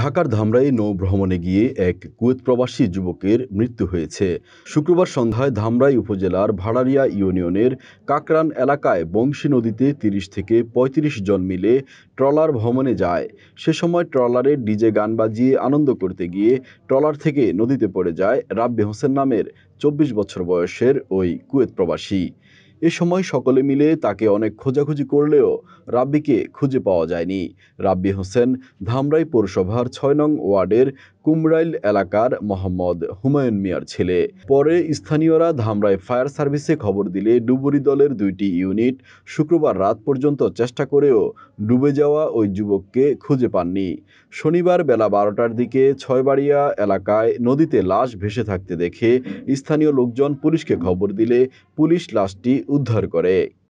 ঢাকার ধামরাই নৌ ভ্রমণে গিয়ে এক কুয়েত প্রবাসী যুবকের মৃত্যু হয়েছে শুক্রবার সন্ধ্যায় ধামরাই উপজেলার ভাড়ারিয়া ইউনিয়নের কাকরান এলাকায় বংশী নদীতে ৩০ থেকে ৩৫ জন মিলে ট্রলার ভ্রমণে যায় সে সময় ট্রলারে ডিজে গান বাজিয়ে আনন্দ করতে গিয়ে ট্রলার থেকে নদীতে পড়ে যায় রাব্বি হোসেন নামের চব্বিশ বছর বয়সের ওই কুয়েত প্রবাসী এ সময় সকলে মিলে তাকে অনেক খোঁজাখুঁজি করলেও রাব্বিকে খুঁজে পাওয়া যায়নি রাব্বি হোসেন ধামরাই পৌরসভার ছয় নং ওয়ার্ডের কুমরাইল এলাকার মোহাম্মদ হুমায়ুন মিয়ার ছেলে পরে স্থানীয়রা ধামরাই ফায়ার সার্ভিসে খবর দিলে ডুবুরি দলের দুইটি ইউনিট শুক্রবার রাত পর্যন্ত চেষ্টা করেও ডুবে যাওয়া ওই যুবককে খুঁজে পাননি শনিবার বেলা বারোটার দিকে ছয়বাড়িয়া এলাকায় নদীতে লাশ ভেসে থাকতে দেখে স্থানীয় লোকজন পুলিশকে খবর দিলে পুলিশ লাশটি উদ্ধার করে